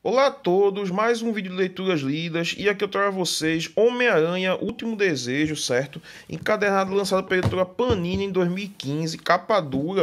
Olá a todos, mais um vídeo de leituras lidas e aqui eu trago a vocês Homem-Aranha Último Desejo, certo? Encadernado lançado pela editora Panini em 2015, capa dura,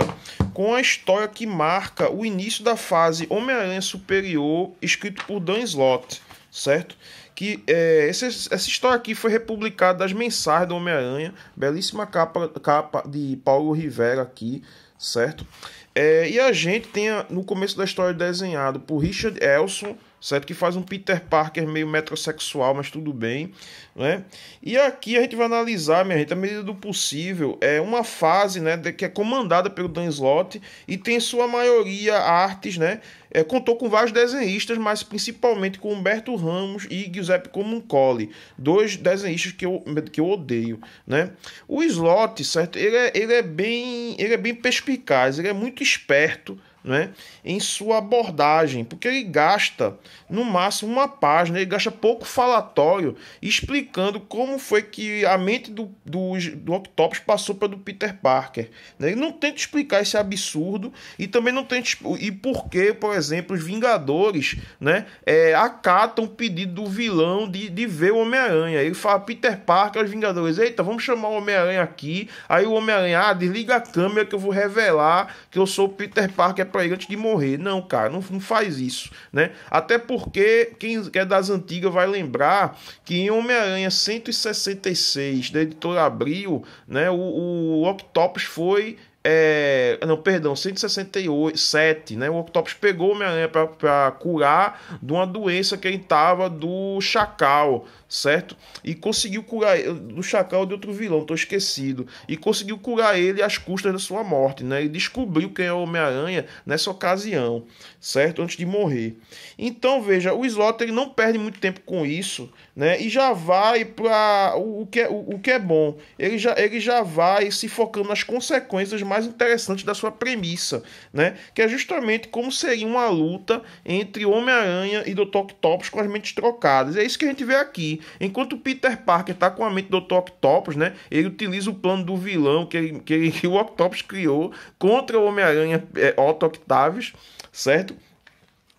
com a história que marca o início da fase Homem-Aranha Superior, escrito por Dan Slott, certo? que é, essa, essa história aqui foi republicada das mensagens do Homem-Aranha, belíssima capa, capa de Paulo Rivera aqui, certo? É, e a gente tem no começo da história desenhado por Richard Elson, certo? Que faz um Peter Parker meio metrosexual, mas tudo bem, né? E aqui a gente vai analisar, minha gente, à medida do possível, é uma fase, né, que é comandada pelo Dan Slott e tem sua maioria artes, né? É, contou com vários desenhistas, mas principalmente com Humberto Ramos e Giuseppe Comuncoli, dois desenhistas que eu, que eu odeio, né? O Slot, certo? Ele é, ele é bem, ele é bem perspicaz, ele é muito esperto né, em sua abordagem, porque ele gasta no máximo uma página, ele gasta pouco falatório explicando como foi que a mente do, do, do Octopus passou para do Peter Parker. Né? Ele não tenta explicar esse absurdo e também não tenta e por que, por exemplo, os Vingadores né, é, acatam o pedido do vilão de, de ver o Homem-Aranha. Ele fala, Peter Parker, os Vingadores, eita, vamos chamar o Homem-Aranha aqui. Aí o Homem-Aranha, ah, desliga a câmera que eu vou revelar que eu sou o Peter Parker para ele antes de morrer. Não, cara, não, não faz isso, né? Até porque quem é das antigas vai lembrar que em Homem-Aranha 166, da editora Abril, né, o, o Octopus foi é, não, perdão, 167, né? O Octopus pegou o Homem-Aranha para curar de uma doença que ele tava do Chacal, certo? E conseguiu curar do Chacal de outro vilão, tô esquecido. E conseguiu curar ele às custas da sua morte, né? e descobriu quem é o Homem-Aranha nessa ocasião, certo? Antes de morrer. Então, veja, o Slot ele não perde muito tempo com isso, né? E já vai para o, o, que, é, o, o que é bom. Ele já, ele já vai se focando nas consequências mais mais interessante da sua premissa, né? Que é justamente como seria uma luta entre Homem-Aranha e Dr. Octopus com as mentes trocadas. É isso que a gente vê aqui. Enquanto Peter Parker está com a mente do Dr. Octopus, né? Ele utiliza o plano do vilão que, ele, que, ele, que o Octopus criou contra o Homem-Aranha é, Otto Octavius, certo?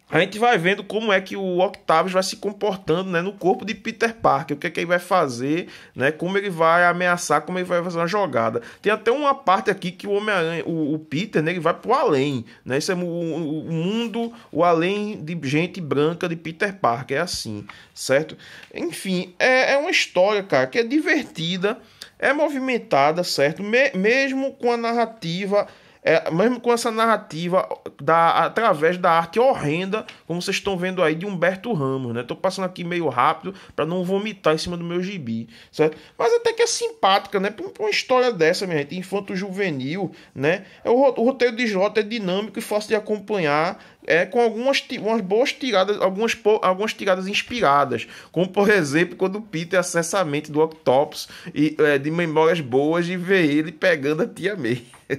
a gente vai vendo como é que o Octavius vai se comportando né, no corpo de Peter Parker, o que é que ele vai fazer, né, como ele vai ameaçar, como ele vai fazer uma jogada. Tem até uma parte aqui que o Homem-Aranha, o, o, Peter, né, ele vai pro além. Né, isso é o, o, mundo, o além de gente branca de Peter Parker, é assim, certo? Enfim, é, é uma história, cara, que é divertida, é movimentada, certo? Me, mesmo com a narrativa é, mesmo com essa narrativa da, através da arte horrenda, como vocês estão vendo aí, de Humberto Ramos, né? Tô passando aqui meio rápido para não vomitar em cima do meu gibi, certo? Mas até que é simpática, né? Pra uma história dessa, minha gente, infanto-juvenil, né? É o roteiro de Jota é dinâmico e fácil de acompanhar é, com algumas, umas boas tiradas, algumas, algumas tiradas inspiradas, como por exemplo quando o Peter acessa a mente do Octopus e, é, de memórias boas e vê ele pegando a tia May.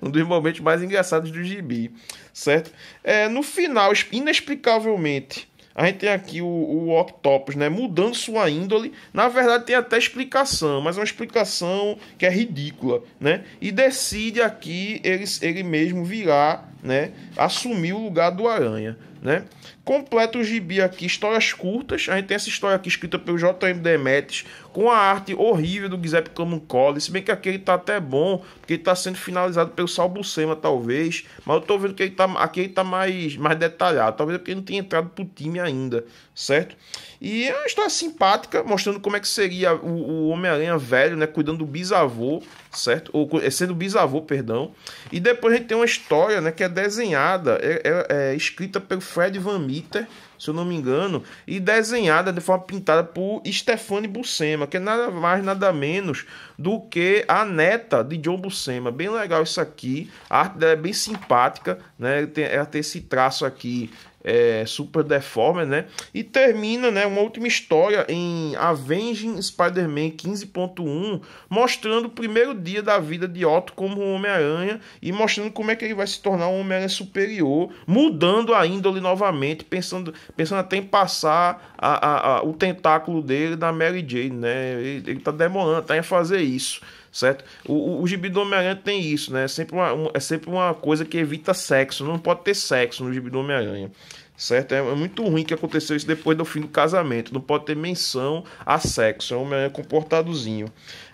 um dos momentos mais engraçados do gibi, certo? É, no final, inexplicavelmente, a gente tem aqui o, o Octopus, né? Mudando sua índole. Na verdade, tem até explicação, mas é uma explicação que é ridícula, né? E decide aqui ele, ele mesmo virar, né? Assumir o lugar do Aranha. Né? Completa o gibi aqui, histórias curtas. A gente tem essa história aqui escrita pelo J.M. Demetes, com a arte horrível do Giuseppe Camuncoli. Se bem que aqui ele tá até bom, porque ele tá sendo finalizado pelo Sal Bucema, talvez. Mas eu tô vendo que ele tá, aqui ele tá mais, mais detalhado. Talvez é porque ele não tenha entrado pro time ainda, certo? E é uma história simpática, mostrando como é que seria o, o Homem-Aranha velho, né? Cuidando do bisavô certo? Ou é sendo bisavô, perdão. E depois a gente tem uma história, né, que é desenhada, é, é, é escrita pelo Fred Van Meter, se eu não me engano, e desenhada de forma pintada por Stefani Buscema, que é nada mais, nada menos do que a neta de John Buscema. Bem legal isso aqui, a arte dela é bem simpática, né? ela tem esse traço aqui é, Super Deformer, né? E termina, né, uma última história em Avenging Spider-Man 15.1, mostrando o primeiro dia da vida de Otto como um Homem-Aranha e mostrando como é que ele vai se tornar um Homem-Aranha superior, mudando a índole novamente, pensando, pensando até em passar a, a, a o tentáculo dele da Mary Jane, né? Ele, ele tá demorando até a em fazer isso certo? O, o, o gibi do Homem-Aranha tem isso, né? É sempre, uma, um, é sempre uma coisa que evita sexo, não pode ter sexo no gibi do Homem-Aranha certo? É, é muito ruim que aconteceu isso depois do fim do casamento. Não pode ter menção a sexo, é um comportadozinho.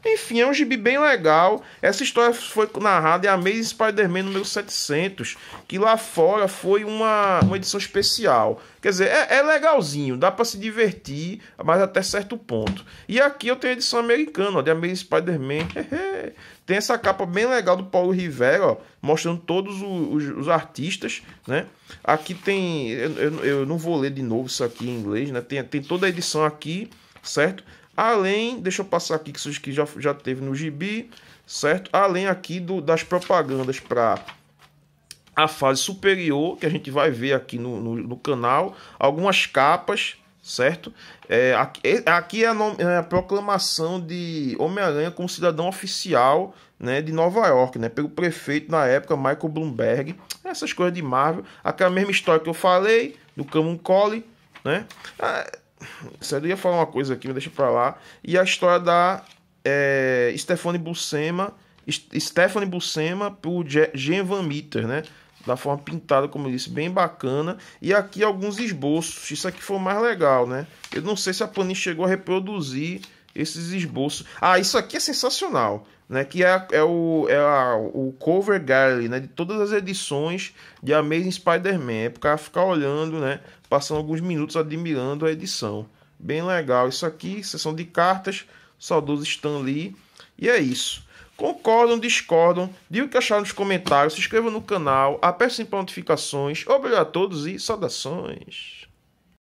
Enfim, é um gibi bem legal. Essa história foi narrada em Amazing Spider-Man número 700, que lá fora foi uma, uma edição especial. Quer dizer, é, é legalzinho, dá para se divertir, mas até certo ponto. E aqui eu tenho a edição americana, ó, de Amazing Spider-Man. tem essa capa bem legal do Paulo Rivera, ó, mostrando todos os, os artistas, né? Aqui tem, eu, eu, não vou ler de novo isso aqui em inglês, né? Tem, tem toda a edição aqui, certo? Além, deixa eu passar aqui que isso que já, já teve no gibi, certo? Além aqui do, das propagandas para a fase superior, que a gente vai ver aqui no, no, no canal, algumas capas, certo? É, aqui, é, aqui é, a, é a proclamação de Homem-Aranha como cidadão oficial né, de Nova York, né, pelo prefeito na época, Michael Bloomberg. Essas coisas de Marvel. Aquela mesma história que eu falei, do Camon Collie, né? Ah, eu ia falar uma coisa aqui, mas deixa pra lá. E a história da é, Stephanie Buscema, Stephanie Buscema por Jean Van Meter, né? Da forma pintada, como eu disse, bem bacana. E aqui alguns esboços. Isso aqui foi o mais legal, né? Eu não sei se a Panini chegou a reproduzir esses esboços. Ah, isso aqui é sensacional, né? Que é, é, o, é a, o cover gallery, né? De todas as edições de Amazing Spider-Man. É para ficar olhando, né? Passando alguns minutos admirando a edição. Bem legal isso aqui, sessão de cartas, saudoso Stan Lee. E é isso. Concordam, discordam, digam o que acharam nos comentários, se inscrevam no canal, apertem para notificações. Obrigado a todos e saudações!